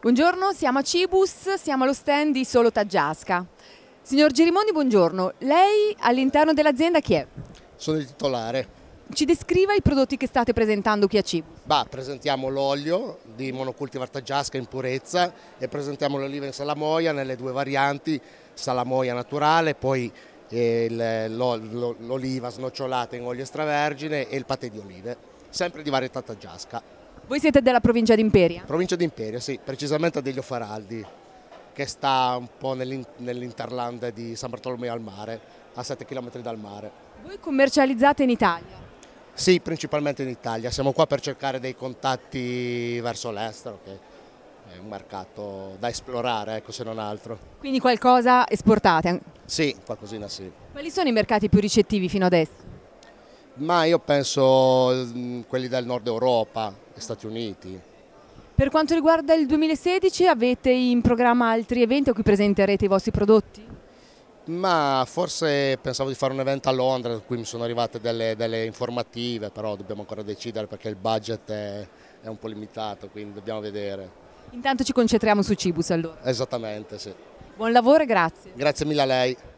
Buongiorno, siamo a Cibus, siamo allo stand di Solo Taggiasca. Signor Girimondi, buongiorno. Lei all'interno dell'azienda chi è? Sono il titolare. Ci descriva i prodotti che state presentando qui a Cibus. Bah, presentiamo l'olio di monocultivar taggiasca in purezza e presentiamo l'oliva in salamoia nelle due varianti, salamoia naturale, poi eh, l'oliva snocciolata in olio extravergine e il patè di olive, sempre di varietà taggiasca. Voi siete della provincia di Imperia? Provincia di Imperia, sì, precisamente degli Ofaraldi, che sta un po' nell'interland di San Bartolomeo al mare, a 7 km dal mare. Voi commercializzate in Italia? Sì, principalmente in Italia. Siamo qua per cercare dei contatti verso l'estero, che è un mercato da esplorare, ecco, se non altro. Quindi qualcosa esportate? Sì, qualcosina sì. Quali sono i mercati più ricettivi fino adesso? Ma io penso mm, quelli del nord Europa, e Stati Uniti. Per quanto riguarda il 2016 avete in programma altri eventi a cui presenterete i vostri prodotti? Ma forse pensavo di fare un evento a Londra, da cui mi sono arrivate delle, delle, informative, però dobbiamo ancora decidere perché il budget è, è un po' limitato, quindi dobbiamo vedere. Intanto ci concentriamo su Cibus allora. Esattamente, sì. Buon lavoro e grazie. Grazie mille a lei.